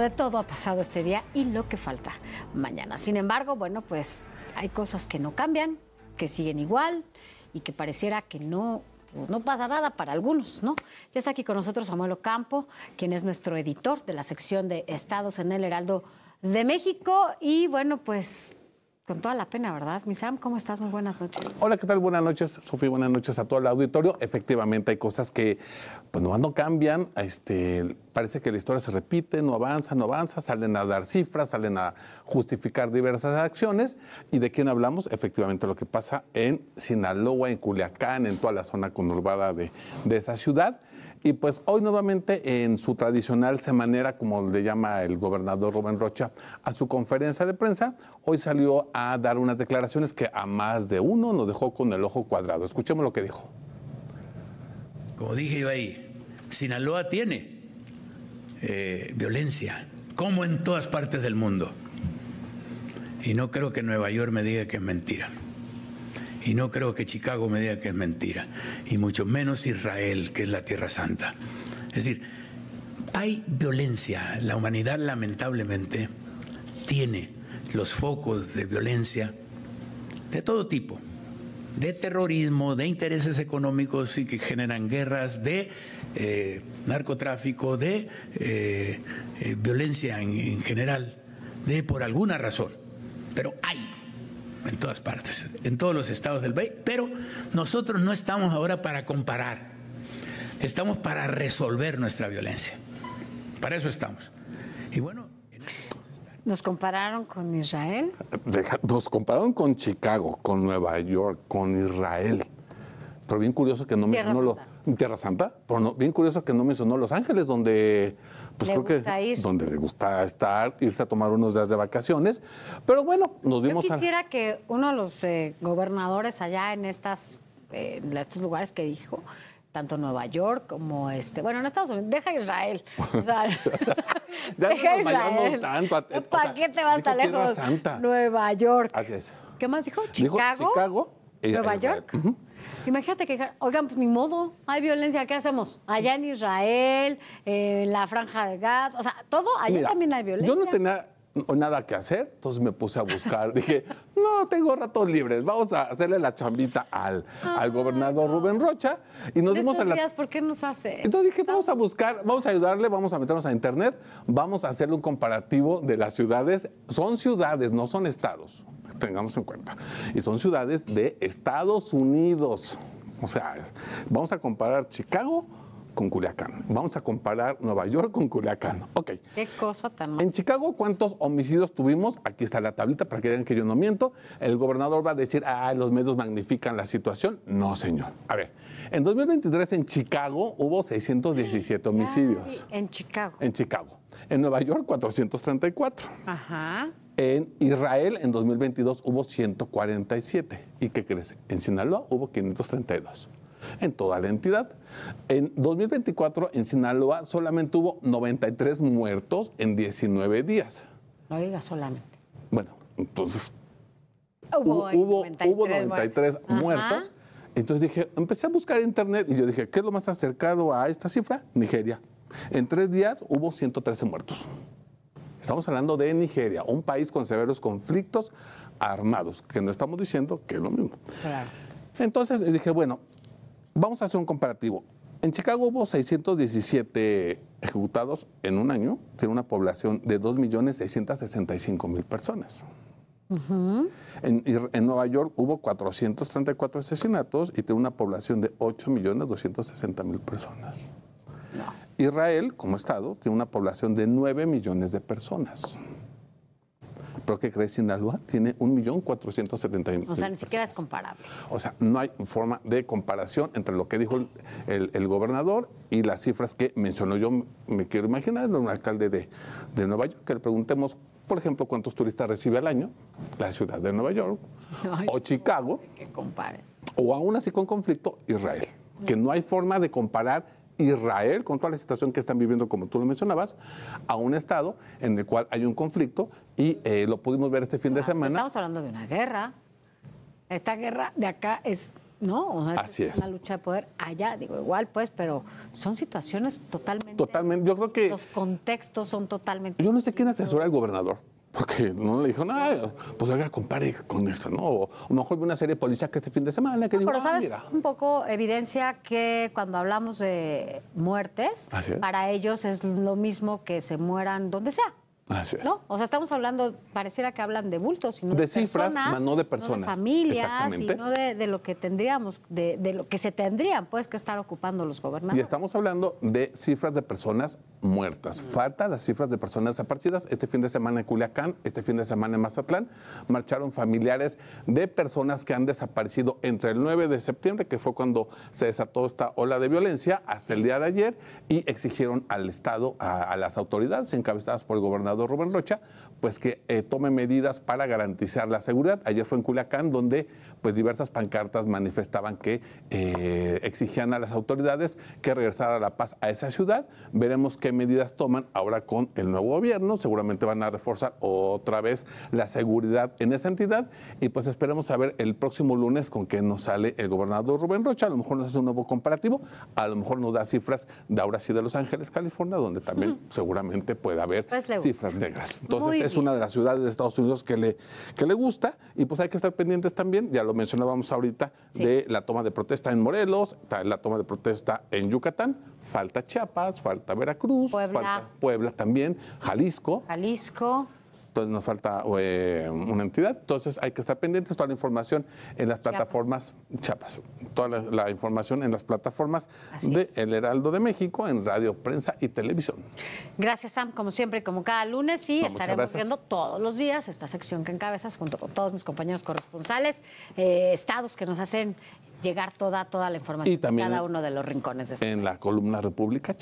De todo ha pasado este día y lo que falta mañana. Sin embargo, bueno, pues hay cosas que no cambian, que siguen igual y que pareciera que no, pues no pasa nada para algunos, ¿no? Ya está aquí con nosotros Samuel Ocampo, quien es nuestro editor de la sección de Estados en el Heraldo de México. Y bueno, pues con toda la pena, ¿verdad? Misam, ¿cómo estás? Muy buenas noches. Hola, ¿qué tal? Buenas noches, Sofía. Buenas noches a todo el auditorio. Efectivamente, hay cosas que pues, no, no cambian. Este, parece que la historia se repite, no avanza, no avanza, salen a dar cifras, salen a justificar diversas acciones. ¿Y de quién hablamos? Efectivamente, lo que pasa en Sinaloa, en Culiacán, en toda la zona conurbada de, esa ciudad. Y pues hoy nuevamente en su tradicional semanera, como le llama el gobernador Rubén Rocha, a su conferencia de prensa, hoy salió a dar unas declaraciones que a más de uno nos dejó con el ojo cuadrado. Escuchemos lo que dijo. Como dije yo ahí, Sinaloa tiene eh, violencia, como en todas partes del mundo. Y no creo que Nueva York me diga que es mentira. Y no creo que Chicago me diga que es mentira. Y mucho menos Israel, que es la Tierra Santa. Es decir, hay violencia. La humanidad lamentablemente tiene los focos de violencia de todo tipo de terrorismo, de intereses económicos y que generan guerras, de eh, narcotráfico, de eh, eh, violencia en, general, de por alguna razón. Pero hay en todas partes, en todos los estados del país. Pero nosotros no estamos ahora para comparar, estamos para resolver nuestra violencia. Para eso estamos. Y bueno. ¿Nos compararon con Israel? Nos compararon con Chicago, con Nueva York, con Israel. Pero bien curioso que no me sonó Tierra Santa, pero bien curioso que no mencionó Los Ángeles, donde pues le creo gusta donde le gusta estar, irse a tomar unos días de vacaciones. Pero bueno, nos vimos. Yo quisiera que uno de los eh, gobernadores allá en estas eh, en estos lugares que dijo tanto Nueva York como este, bueno, en Estados Unidos, deja Israel. O sea, deja Israel. ¿Para qué te vas tan lejos? Nueva York. Así es. ¿Qué más dijo? Chicago. Chicago. Eh, Nueva eh, York. Imagínate que, oigan, pues ni modo, hay violencia, ¿qué hacemos? Allá en Israel, eh, en la franja de gas, o sea, todo, allá también hay violencia. Yo no tenía o nada que hacer, entonces me puse a buscar. Dije, no, tengo ratos libres, vamos a hacerle la chambita al, al gobernador ah. Rubén Rocha. Y nos dimos a ¿por qué nos hace? Entonces dije, vamos a buscar, vamos a ayudarle, vamos a meternos a internet, vamos a hacerle un comparativo de las ciudades. Son ciudades, no son estados, tengamos en cuenta. Y son ciudades de Estados Unidos. O sea, vamos a comparar Chicago con Culiacán. Vamos a comparar Nueva York con Culiacán. Ok. Qué cosa tan mal. En Chicago, ¿cuántos homicidios tuvimos? Aquí está la tablita para que vean que yo no miento. El gobernador va a decir, ah, los medios magnifican la situación. No, señor. A ver, en 2023 en Chicago hubo 617 homicidios. en Chicago. En Chicago. En Nueva York, 434. Ajá. En Israel, en 2022, hubo 147. ¿Y qué crece, En Sinaloa hubo 532 en toda la entidad. En 2024, en Sinaloa solamente hubo 93 muertos en 19 días. No diga solamente. Bueno, entonces hubo, 93, muertos. Entonces dije, empecé a buscar internet y yo dije, ¿qué es lo más acercado a esta cifra? Nigeria. En tres días hubo 113 muertos. Estamos hablando de Nigeria, un país con severos conflictos armados, que no estamos diciendo que es lo mismo. Claro. Entonces dije, bueno, Vamos a hacer un comparativo. En Chicago hubo 617 ejecutados en un año, tiene una población de 2.665.000 personas. en, en, Nueva York hubo 434 asesinatos y tiene una población de 8.260.000 personas. Israel, como Estado, tiene una población de 9 millones de personas pero ¿qué crees? Sinaloa tiene 1.471.000. O sea, ni siquiera es comparable. O sea, no hay forma de comparación entre lo que dijo el, gobernador y las cifras que mencionó. Yo me quiero imaginar, un alcalde de, Nueva York, que le preguntemos por ejemplo, cuántos turistas recibe al año la ciudad de Nueva York o Chicago. Que comparen. O aún así con conflicto, Israel. Que no hay forma de comparar Israel, con toda la situación que están viviendo, como tú lo mencionabas, a un Estado en el cual hay un conflicto y eh, lo pudimos ver este fin de ah, semana. Estamos hablando de una guerra. Esta guerra de acá es, ¿no? Así es. Una lucha de poder allá, digo, igual pues, pero son situaciones totalmente... Totalmente, yo creo que... Los contextos son totalmente... Yo no sé quién asesora al gobernador. Porque no le dijo nada, pues haga compare con esto, ¿no? O mejor hubo una serie de policías que este fin de semana que Pero ah, sabes, un poco evidencia que cuando hablamos de muertes, para ellos es lo mismo que se mueran donde sea. ¿No? O sea, estamos hablando, pareciera que hablan de bultos, sino de, cifras, personas, no de personas. de familias, sino de, de, lo que tendríamos, de, de, lo que se tendrían, pues, que estar ocupando los gobernantes. Y estamos hablando de cifras de personas muertas. falta las cifras de personas desaparecidas. Este fin de semana en Culiacán, este fin de semana en Mazatlán, marcharon familiares de personas que han desaparecido entre el 9 de septiembre, que fue cuando se desató esta ola de violencia, hasta el día de ayer, y exigieron al Estado, a, las autoridades encabezadas por el gobernador Rubén Rocha, pues que eh, tome medidas para garantizar la seguridad. Ayer fue en Culiacán, donde pues diversas pancartas manifestaban que eh, exigían a las autoridades que regresara la paz a esa ciudad. Veremos que medidas toman ahora con el nuevo gobierno. Seguramente van a reforzar otra vez la seguridad en esa entidad y pues esperemos a ver el próximo lunes con qué nos sale el gobernador Rubén Rocha. A lo mejor nos hace un nuevo comparativo, a lo mejor nos da cifras de ahora sí de Los Ángeles, California, donde también seguramente puede haber pues cifras negras. Entonces es una de las ciudades de Estados Unidos que le, que le gusta y pues hay que estar pendientes también, ya lo mencionábamos ahorita, de la toma de protesta en Morelos, la toma de protesta en Yucatán Falta Chiapas, falta Veracruz, Puebla. falta Puebla también, Jalisco. Jalisco. Entonces nos falta eh, una entidad. Entonces hay que estar pendientes toda la información en las plataformas Chiapas. toda la, información en las plataformas de El Heraldo de México, en radio, prensa y televisión. Gracias, Sam, como siempre y como cada lunes. Y estaremos viendo todos los días esta sección que encabezas junto con todos mis compañeros corresponsales, eh, estados que nos hacen llegar toda, toda la información cada uno de los rincones. De en la columna República.